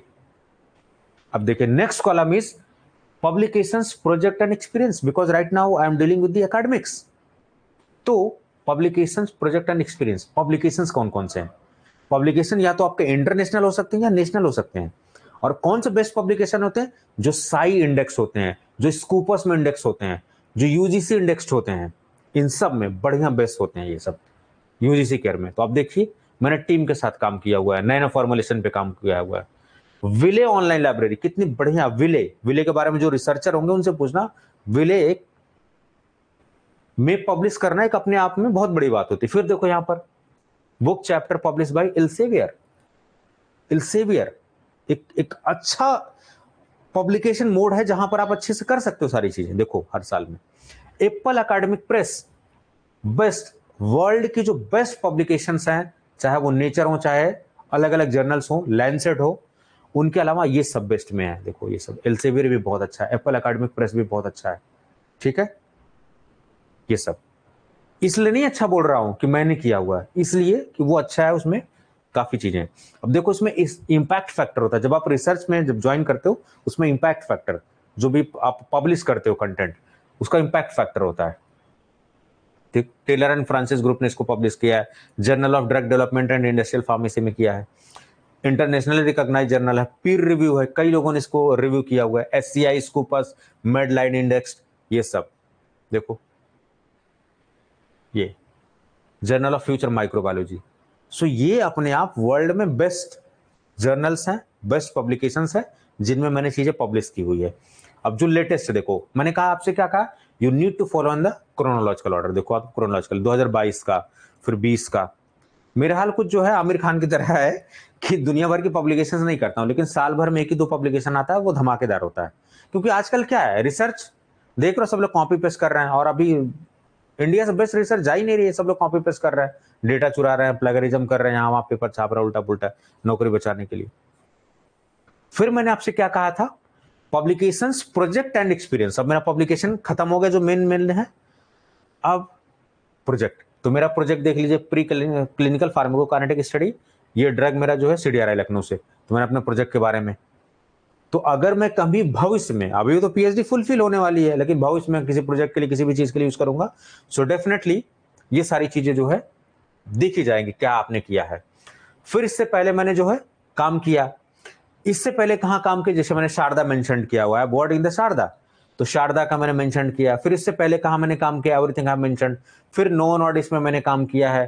अब देखिए next column is publications project and experience because right now I am dealing with the academics तो publications project and experience publications कौन कौन से हैं पब्लिकेशन या तो आपके इंटरनेशनल हो सकते हैं या नेशनल हो सकते हैं और कौन से बेस्ट पब्लिकेशन होते हैं जो साई इंडेक्स होते हैं जो स्कूपस में इंडेक्स होते हैं जो यूजीसी इंडेक्स होते हैं इन सब में बढ़िया बेस्ट होते हैं ये सब यूजीसी केयर में तो आप देखिए मैंने टीम के साथ काम किया हुआ है नए नए फॉर्मुलेशन पे काम किया हुआ है विले ऑनलाइन लाइब्रेरी कितनी बढ़िया विले विले के बारे में जो रिसर्चर होंगे उनसे पूछना विले एक में पब्लिश करना एक अपने आप में बहुत बड़ी बात होती है फिर देखो यहां पर book chapter publish by Elsevier Elsevier एक एक अच्छा पब्लिकेशन मोड है जहां पर आप अच्छे से कर सकते हो सारी चीजें देखो हर साल में Apple Academic Press best world की जो बेस्ट पब्लिकेशन हैं चाहे वो नेचर हो चाहे अलग अलग जर्नल्स हो लैंडसेट हो उनके अलावा ये सब बेस्ट में है देखो ये सब एल्सेवियर भी बहुत अच्छा है एप्पल अकेडमिक प्रेस भी बहुत अच्छा है ठीक है ये सब इसलिए नहीं अच्छा बोल रहा हूं कि मैंने किया हुआ है इसलिए कि वो अच्छा है उसमें काफ़ी चीज़ें अब देखो इसमें इस इम्पैक्ट फैक्टर होता है जब आप रिसर्च में जब ज्वाइन करते हो उसमें इम्पैक्ट फैक्टर जो भी आप पब्लिश करते हो कंटेंट उसका इम्पैक्ट फैक्टर होता है टेलर एंड फ्रांसिस ग्रुप ने इसको पब्लिश किया है Journal of Drug Development and Industrial Pharmacy में किया है इंटरनेशनली रिकॉग्नाइज जर्नल है पीर रिव्यू है कई लोगों ने इसको रिव्यू किया हुआ है S C I Scopus Med index ये सब देखो ये Journal of Future Microbiology so ये अपने आप वर्ल्ड में बेस्ट जर्नल्स हैं बेस्ट पब्लिकेशंस हैं जिनमें मैंने चीजें पब्लिश की हुई है अब जो लेटेस्ट देखो मैंने कहा आपसे क्या कहा you need to follow on the chronological order देखो आप क्रोनोलॉजिकल 2022 का फिर 20 का मेरा हाल कुछ जो है आमिर खान की तरह है कि दुनिया भर की पब्लिकेशन नहीं करता हूँ लेकिन साल भर में एक ही दो पब्लिकेशन आता है वो धमाकेदार होता है क्योंकि आजकल क्या है रिसर्च देख रहे हो सब लोग कॉपी पेस्ट कर रहे हैं और अभी इंडिया से बेस्ट रिसर्च जा ही नहीं रही है सब लोग कॉपी पेस्ट कर रहे हैं डेटा चुरा रहे हैं प्लगरिज्म कर रहे हैं यहाँ वहां पेपर छाप रहा है उल्टा पुलटा नौकरी बचाने के लिए फिर मैंने आपसे क्या कहा था पब्लिकेशन प्रोजेक्ट एंड एक्सपीरियंस अब मेरा पब्लिकेशन खत्म हो गया जो मेन मेन है अब प्रोजेक्ट तो मेरा प्रोजेक्ट देख लीजिए प्री क्लिनिकल फार्माकोकाइनेटिक स्टडी ये ड्रग मेरा जो है सीडीआरआई लखनऊ से तो मैंने अपने प्रोजेक्ट के बारे में तो अगर मैं कभी भविष्य में अभी तो पीएचडी फुलफिल होने वाली है लेकिन भविष्य में किसी प्रोजेक्ट के लिए किसी भी चीज के लिए यूज करूंगा सो so डेफिनेटली ये सारी चीजें जो है देखी जाएंगी क्या आपने किया है फिर इससे पहले मैंने जो है काम किया इससे पहले कहाँ काम किया जैसे मैंने शारदा मेंशन किया हुआ है वर्ड इन द शारदा तो शारदा का मैंने मेंशन किया फिर इससे पहले कहा मैंने काम किया एवरीथिंग आई मेंशन फिर नो नॉट इसमें मैंने काम किया है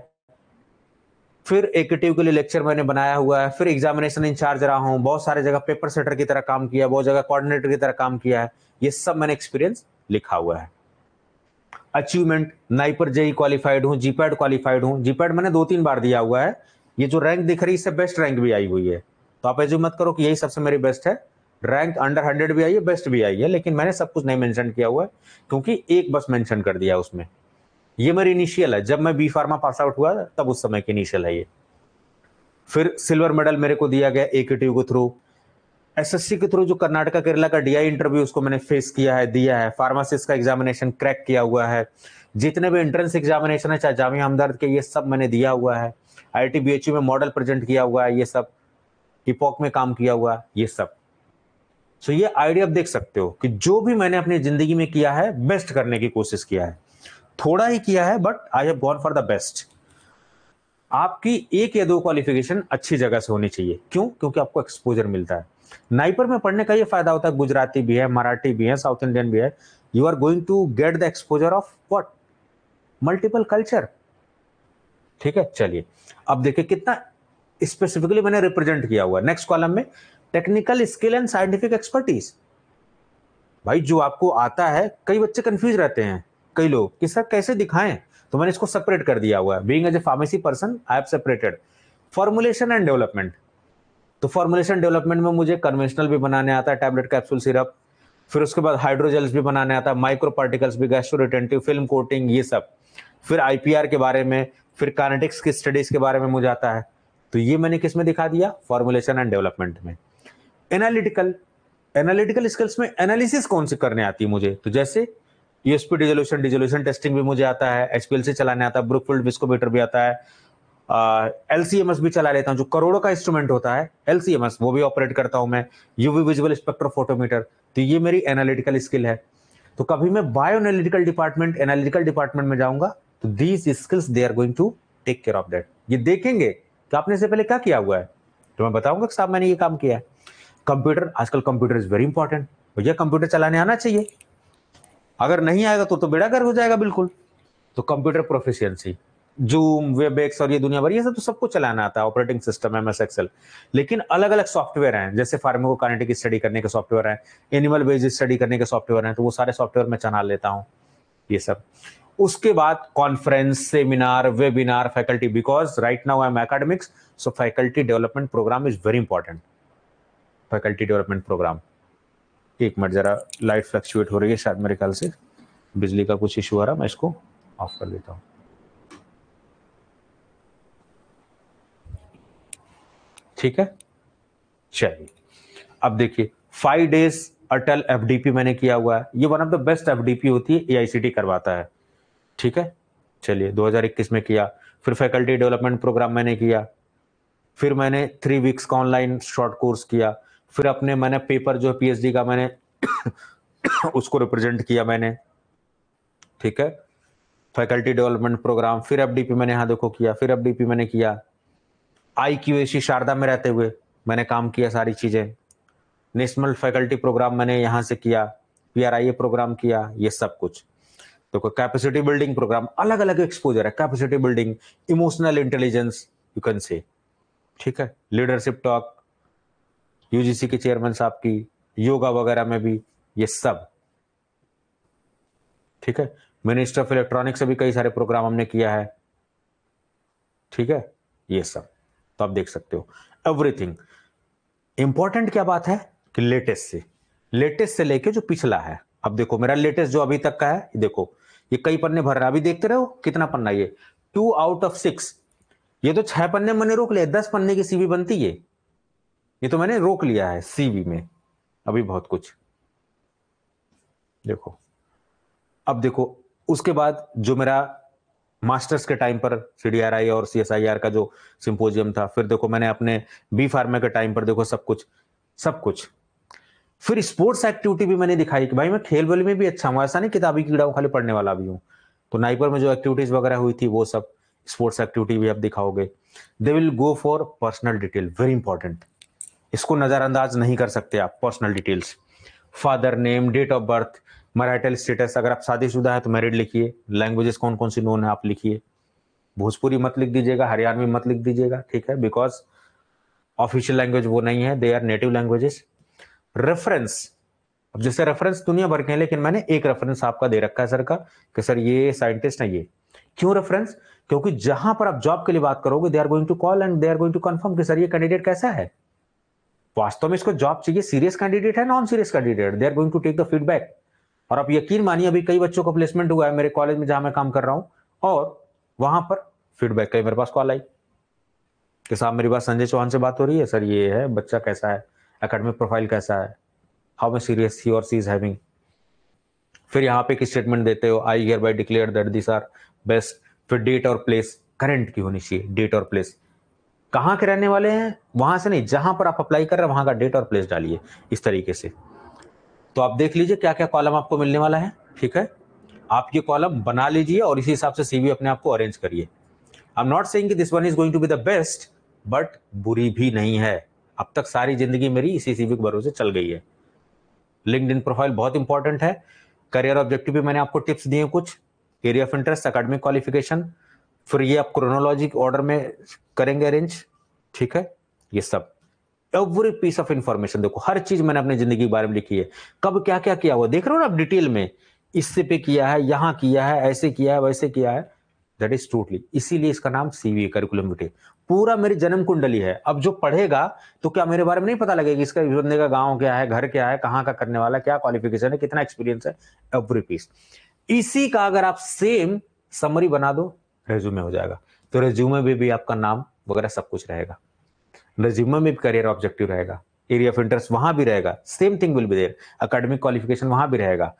फिर एकेटिव के लिए लेक्चर मैंने बनाया हुआ है फिर एग्जामिनेशन इंचार्ज रहा हूँ बहुत सारे जगह पेपर सेटर की तरह काम किया बहुत जगह कोऑर्डिनेटर की तरह काम किया है ये सब मैंने एक्सपीरियंस लिखा हुआ है अचीवमेंट नाइपर जेई क्वालिफाइड हूँ जीपैड क्वालिफाइड हूँ जीपैड मैंने दो तीन बार दिया हुआ है ये जो रैंक दिख रही है इससे बेस्ट रैंक भी आई हुई है तो आप एज्यूम मत करो कि यही सबसे मेरी बेस्ट है रैंक अंडर हंड्रेड भी आई है बेस्ट भी आई है लेकिन मैंने सब कुछ नहीं मैंशन किया हुआ है क्योंकि एक बस मैंशन कर दिया उसमें ये मेरी इनिशियल है जब मैं बी फार्मा पास आउट हुआ तब उस समय की इनिशियल है ये फिर सिल्वर मेडल मेरे को दिया गया एक के थ्रू एसएससी के थ्रू जो कर्नाटका केरला का डीआई इंटरव्यू उसको मैंने फेस किया है दिया है फार्मासिस्ट का एग्जामिनेशन क्रैक किया हुआ है जितने भी एंट्रेंस एग्जामिनेशन है चाहे जामिया हमदर्द के ये सब मैंने दिया हुआ है आई टी में मॉडल प्रेजेंट किया हुआ है ये सब इपॉक में काम किया हुआ ये सब सो so, ये आइडिया आप देख सकते हो कि जो भी मैंने अपनी जिंदगी में किया है बेस्ट करने की कोशिश किया है थोड़ा ही किया है but I have gone for the best आपकी एक या दो क्वालिफिकेशन अच्छी जगह से होनी चाहिए क्यों क्योंकि आपको एक्सपोजर मिलता है नाइपर में पढ़ने का ये फायदा होता है गुजराती भी है मराठी भी है साउथ इंडियन भी है you are going to get the exposure of what multiple culture ठीक है चलिए अब देखिए कितना स्पेसिफिकली मैंने रिप्रेजेंट किया हुआ नेक्स्ट कॉलम में technical skill and scientific expertise भाई जो आपको आता है कई बच्चे कंफ्यूज रहते हैं कई लोग कि सर कैसे दिखाएं तो मैंने इसको सेपरेट कर दिया हुआ है being as a pharmacy person I have separated formulation and development तो फॉर्मुलेशन डेवलपमेंट में मुझे कन्वेंशनल भी बनाने आता है टैबलेट कैप्सूल सिरप फिर उसके बाद हाइड्रोजेल्स भी बनाने आता है माइक्रो पार्टिकल्स भी गैस्ट्रो रिटेंटिव फिल्म कोटिंग ये सब फिर आईपीआर के बारे में फिर कानेटिक्स की स्टडीज के बारे में मुझे आता है तो ये मैंने किस में दिखा दिया फॉर्मुलेशन एंड डेवलपमेंट में एनालिटिकल एनालिटिकल स्किल्स में एनालिसिस कौन सी करने आती है मुझे तो जैसे यूएसपी डिजोल्यूशन डिजोल्यूशन टेस्टिंग भी मुझे आता है एचपीएलसी चलाने आता है ब्रुकफील्ड बिस्कोमीटर भी आता है एलसीएमएस भी चला लेता हूँ जो करोड़ों का इंस्ट्रूमेंट होता है एलसीएमएस वो भी ऑपरेट करता हूँ मैं यूवी विजुअल स्पेक्ट्रो फोटोमीटर तो ये मेरी एनालिटिकल स्किल है तो कभी मैं bio analytical department analytical department में जाऊंगा तो these skills they are going to take care of that ये देखेंगे तो आपने इससे पहले क्या किया हुआ है तो मैं बताऊंगा कि साहब मैंने ये काम किया है कंप्यूटर आजकल कंप्यूटर इज वेरी इंपॉर्टेंट भैया कंप्यूटर चलाने आना चाहिए अगर नहीं आएगा तो तो बेड़ा बेड़ागर हो जाएगा बिल्कुल तो computer proficiency Zoom Webex और ये दुनिया भर ये सब तो सबको चलाना आता है operating system M S Excel लेकिन अलग अलग सॉफ्टवेयर हैं जैसे फार्माकोकाइनेटिक स्टडी करने के सॉफ्टवेयर हैं एनिमल बेस्ड स्टडी करने के सॉफ्टवेयर हैं तो वो सारे सॉफ्टवेयर मैं चला लेता हूँ ये सब उसके बाद conference seminar webinar faculty because right now I am academics so faculty development programme is very important faculty development programme एक मिनट जरा लाइट फ्लक्चुएट हो रही है शायद मेरे ख्याल से बिजली का कुछ इशू आ रहा मैं इसको ऑफ कर देता हूँ ठीक है चलिए अब देखिए फाइव डेज अटल एफडीपी मैंने किया हुआ है ये one of the best FDP होती है एआईसीटी करवाता है ठीक है चलिए 2021 में किया फिर फैकल्टी डेवलपमेंट प्रोग्राम मैंने किया फिर मैंने थ्री वीक्स का ऑनलाइन शॉर्ट कोर्स किया फिर अपने मैंने पेपर जो पीएचडी का मैंने उसको रिप्रेजेंट किया मैंने ठीक है फैकल्टी डेवलपमेंट प्रोग्राम फिर एफडीपी मैंने यहाँ देखो किया फिर एफडीपी मैंने किया आई क्यू एसी शारदा में रहते हुए मैंने काम किया सारी चीज़ें नेशनल फैकल्टी प्रोग्राम मैंने यहाँ से किया P R I A programme किया ये सब कुछ तो कोई कैपेसिटी बिल्डिंग प्रोग्राम अलग अलग एक्सपोजर है capacity building emotional intelligence you can say ठीक है लीडरशिप टॉक यूजीसी के चेयरमैन साहब की योगा वगैरह में भी ये सब ठीक है मिनिस्टर ऑफ इलेक्ट्रॉनिक्स से भी कई सारे प्रोग्राम हमने किया है ठीक है ये सब तो आप देख सकते हो एवरीथिंग इंपॉर्टेंट क्या बात है कि लेटेस्ट से लेटेस्ट से लेके जो पिछला है अब देखो मेरा लेटेस्ट जो अभी तक का है देखो ये कई पन्ने भर रहा अभी देखते रहो कितना पन्ना ये टू आउट ऑफ सिक्स ये तो छह पन्ने मैंने रोक लिया दस पन्ने की सीवी बनती है ये तो मैंने रोक लिया है सीवी में अभी बहुत कुछ देखो अब देखो उसके बाद जो मेरा मास्टर्स के टाइम पर सीडीआरआई और सीएसआईआर का जो सिंपोजियम था फिर देखो मैंने अपने बी फार्मा के टाइम पर देखो सब कुछ सब कुछ फिर स्पोर्ट्स एक्टिविटी भी मैंने दिखाई कि भाई मैं खेल बल में भी अच्छा हूँ ऐसा नहीं किताबी कीड़ा खाली पढ़ने वाला भी हूँ तो नाइपर में जो एक्टिविटीज वगैरह हुई थी वो सब स्पोर्ट्स एक्टिविटी भी आप दिखाओगे they will go for personal detail very important इसको नज़रअंदाज नहीं कर सकते आप personal details father name date of birth marital status अगर आप शादीशुदा है तो मैरिड लिखिए लैंग्वेजेस कौन कौन सी नोन है आप लिखिए भोजपुरी मत लिख दीजिएगा हरियाणवी मत लिख दीजिएगा ठीक है बिकॉज ऑफिशियल लैंग्वेज वो नहीं है they are native languages reference अब जैसे रेफरेंस दुनिया भर के हैं लेकिन मैंने एक रेफरेंस आपका दे रखा है सर का कि सर ये साइंटिस्ट है ये क्यों रेफरेंस क्योंकि जहां पर आप जॉब के लिए बात करोगे they are going to call and they are going to confirm कि सर ये कैंडिडेट कैसा है वास्तव में इसको जॉब चाहिए सीरियस कैंडिडेट है non serious candidate they are going to take the feedback और आप यकीन मानिए अभी कई बच्चों का प्लेसमेंट हुआ है मेरे कॉलेज में जहां मैं काम कर रहा हूं और वहां पर फीडबैक का मेरे पास कॉल आई कि साहब मेरी बात संजय चौहान से बात हो रही है सर ये है बच्चा कैसा है एकेडमिक प्रोफाइल कैसा है हाउ मे सीरियस ही और सी इज हैविंग फिर यहाँ पे एक स्टेटमेंट देते हो I hereby declare that this are best फिर डेट और प्लेस करेंट की होनी चाहिए डेट और प्लेस कहाँ के रहने वाले हैं वहां से नहीं जहां पर आप अप्लाई कर रहे हैं वहां का डेट और प्लेस डालिए इस तरीके से तो आप देख लीजिए क्या क्या कॉलम आपको मिलने वाला है ठीक है आप ये कॉलम बना लीजिए और इसी हिसाब से सीवी अपने आप को अरेंज करिए आई एम नॉट सेइंग कि this one is going to be the best but बुरी भी नहीं है अब तक सारी जिंदगी मेरी इसी सीवी के भरोसे चल गई है लिंकड इन प्रोफाइल बहुत इंपॉर्टेंट है करियर ऑब्जेक्टिव भी मैंने आपको टिप्स दिए कुछ area of interest academic qualification फिर ये आप क्रोनोलॉजी ऑर्डर में करेंगे अरेंज ठीक है ये सब एवरी पीस ऑफ इंफॉर्मेशन देखो हर चीज मैंने अपनी जिंदगी के बारे में लिखी है कब क्या क्या किया हुआ देख रहे हो ना आप डिटेल में इससे पे किया है यहाँ किया है ऐसे किया है वैसे किया है दैट इज टोटली इसीलिए इसका नाम सीवी करिकुलम विटे पूरा मेरी जन्म कुंडली है अब जो पढ़ेगा तो क्या मेरे बारे में नहीं पता लगेगा इसका बंदे का गांव क्या है घर क्या है कहाँ का करने वाला क्या क्वालिफिकेशन है कितना एक्सपीरियंस है एवरी पीस इसी का अगर आप सेम समरी बना दो रेज्यूमे हो जाएगा तो रेज्यूमे में भी, भी आपका नाम वगैरह सब कुछ रहेगा रेज्यूमे में भी करियर ऑब्जेक्टिव रहेगा एरिया ऑफ इंटरेस्ट वहां भी रहेगा same thing will be there academic qualification वहां भी रहेगा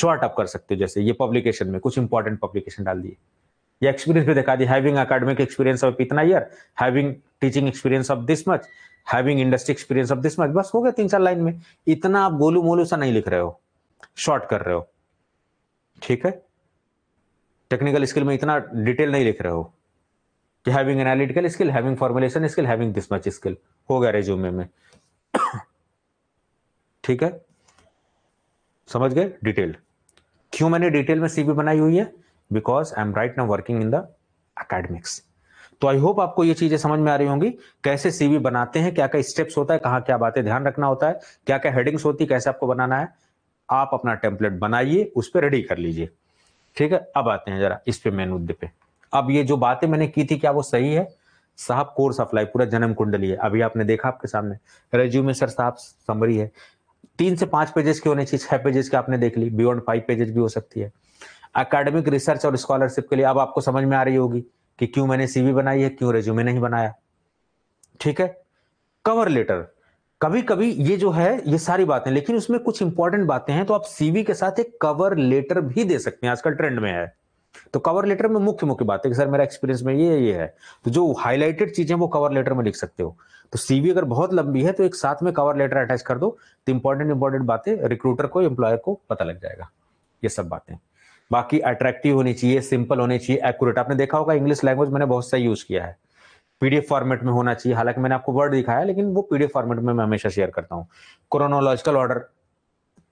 शॉर्ट अप कर सकते हो जैसे ये पब्लिकेशन में कुछ इंपॉर्टेंट पब्लिकेशन डाल दिए या एक्सपीरियंस भी दिखा दी हैविंग अकेडमिक एक्सपीरियंस ऑफ इतना year having teaching experience of this much having industry experience of this much बस हो गया तीन चार लाइन में इतना आप गोलू मोलू सा नहीं लिख रहे हो शॉर्ट कर रहे हो ठीक है टेक्निकल स्किल में इतना डिटेल नहीं लिख रहे हो कि having analytical skill having formulation skill having this much skill हो गया रेज्यूमे में ठीक है समझ गए डिटेल क्यों मैंने डिटेल में सीवी बनाई हुई है because I am right now working in the academics तो आई होप आपको ये चीजें समझ में आ रही होंगी कैसे सीवी बनाते हैं क्या क्या स्टेप्स होता है कहाँ क्या बातें ध्यान रखना होता है क्या क्या हेडिंग्स होती है कैसे आपको बनाना है आप अपना टेम्पलेट बनाइए उस पर रेडी कर लीजिए ठीक है अब आते हैं जरा इस पे मेन मुद्दे पे अब ये जो बातें मैंने की थी क्या वो सही है साहब कोर्स अप्लाई पूरा जन्म कुंडली है अभी आपने देखा आपके सामने रेज्यूमे सर साहब समरी है तीन से पांच पेजेस के होने चाहिए छह पेजेस के आपने देख ली बियॉन्ड फाइव पेजेस भी हो सकती है अकेडमिक रिसर्च और स्कॉलरशिप के लिए अब आपको समझ में आ रही होगी कि क्यों मैंने सीवी बनाई है क्यों रेज्यूमे नहीं बनाया ठीक है कवर लेटर कभी कभी ये जो है ये सारी बातें लेकिन उसमें कुछ इंपॉर्टेंट बातें हैं तो आप सीवी के साथ एक कवर लेटर भी दे सकते हैं आजकल ट्रेंड में है तो कवर लेटर में मुख्य मुख्य बात है कि सर मेरा एक्सपीरियंस में ये ये है तो जो हाईलाइटेड चीजें वो कवर लेटर में लिख सकते हो तो सीवी अगर बहुत लंबी है तो एक साथ में कवर लेटर अटैच कर दो तो इंपॉर्टेंट इंपॉर्टेंट बातें रिक्रूटर को एम्प्लॉयर को पता लग जाएगा ये सब बातें बाकी अट्रैक्टिव होनी चाहिए सिंपल होनी चाहिए एक्यूरेट आपने देखा होगा इंग्लिश लैंग्वेज मैंने बहुत सा यूज किया है पीडीएफ फॉर्मेट में होना चाहिए हालांकि मैंने आपको वर्ड दिखाया लेकिन वो पीडीएफ फॉर्मेट में मैं हमेशा शेयर करता हूँ क्रोनोलॉजिकल ऑर्डर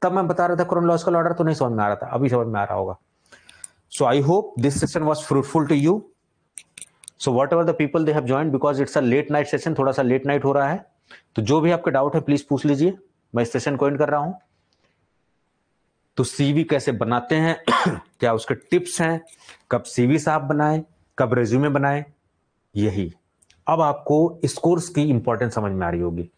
तब मैं बता रहा था क्रोनोलॉजिकल ऑर्डर तो नहीं समझ में आ रहा था अभी समझ में आ रहा होगा so I hope this session was fruitful to you so whatever the people they have join because it's a late night session थोड़ा सा लेट नाइट हो रहा है तो जो भी आपके डाउट है प्लीज पूछ लीजिए मैं इस सेशन को एंड कर रहा हूँ तो सीवी कैसे बनाते हैं क्या उसके टिप्स हैं कब सीवी साफ बनाए कब रेज्यूमे बनाए यही अब आपको इस कोर्स की इंपॉर्टेंस समझ में आ रही होगी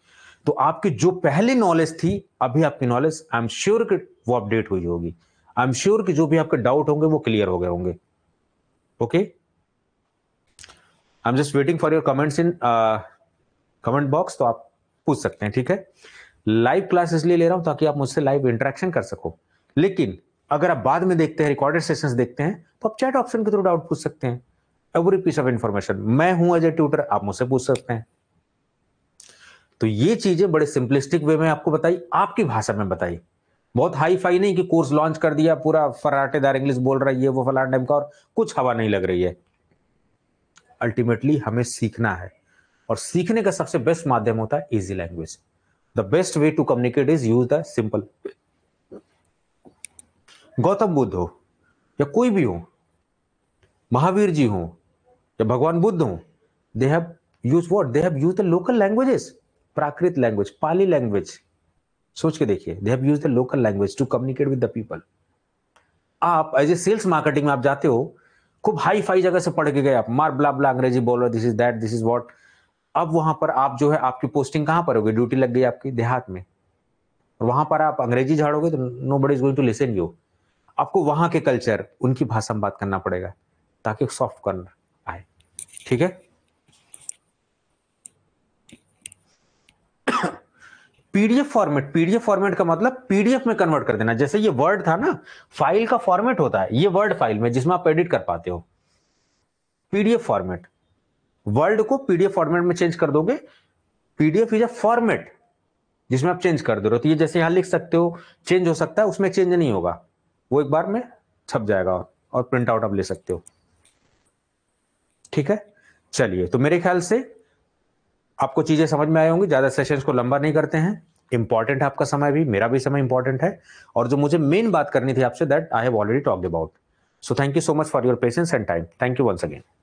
तो आपकी जो पहली नॉलेज थी अभी आपकी नॉलेज आई एम श्योर कि वो अपडेट हुई होगी आई एम श्योर कि जो भी आपके डाउट होंगे वो क्लियर हो गए होंगे okay I am just waiting for your comments in comment box तो आप पूछ सकते हैं ठीक है लाइव क्लास इसलिए ले रहा हूं ताकि आप मुझसे लाइव इंटरेक्शन कर सको लेकिन अगर आप बाद में देखते हैं रिकॉर्डेड सेशंस देखते हैं तो आप चैट ऑप्शन के थ्रू डाउट पूछ सकते हैं एवरी पीस ऑफ इंफॉर्मेशन मैं हूं एज ए ट्यूटर आप मुझसे पूछ सकते हैं तो ये चीजें बड़े सिंपलिस्टिक वे में आपको बताई आपकी भाषा में बताई बहुत हाई फाई नहीं कि कोर्स लॉन्च कर दिया पूरा फराटेदार इंग्लिश बोल रहा है वो फलान टाइम का और कुछ हवा नहीं लग रही है अल्टीमेटली हमें सीखना है और सीखने का सबसे बेस्ट माध्यम होता है easy language the best way to communicate is use the simple Gautam Buddha हो या कोई भी हो महावीर जी हो या भगवान बुद्ध हो they have use what they have use the local languages Prakrit language Pali language सोच के देखिए they have use the local language to communicate with the people आप एज ए सेल्स मार्केटिंग में आप जाते हो खूब हाई फाई जगह से पढ़ के गए आप मार ब्ला ब्ला अंग्रेजी बोल रहे this is that this is what अब वहां पर आप जो है आपकी पोस्टिंग कहां पर होगी ड्यूटी लग गई आपकी देहात में और वहां पर आप अंग्रेजी झाड़ोगे तो nobody is going to listen you आपको वहां के कल्चर उनकी भाषा में बात करना पड़ेगा ताकि सॉफ्ट कॉर्नर आए ठीक है पीडीएफ फॉर्मेट पीडीएफ फॉर्मेट का मतलब पीडीएफ में कन्वर्ट कर देना जैसे ये वर्ड था ना फाइल का फॉर्मेट होता है ये वर्ड फाइल में जिसमें आप एडिट कर पाते हो पीडीएफ फॉर्मेट वर्ड को पीडीएफ फॉर्मेट में चेंज कर दोगे पीडीएफ इज अ फॉर्मेट जिसमें आप चेंज कर दे रहे हो तो ये जैसे यहां लिख सकते हो चेंज हो सकता है उसमें चेंज नहीं होगा वो एक बार में छप जाएगा और प्रिंट आउट आप ले सकते हो ठीक है चलिए तो मेरे ख्याल से आपको चीजें समझ में आई होंगी ज्यादा सेशंस को लंबा नहीं करते हैं इंपॉर्टेंट है आपका समय भी मेरा भी समय इंपॉर्टेंट है और जो मुझे मेन बात करनी थी आपसे that I have already talked about so thank you so much for your patience and time thank you once again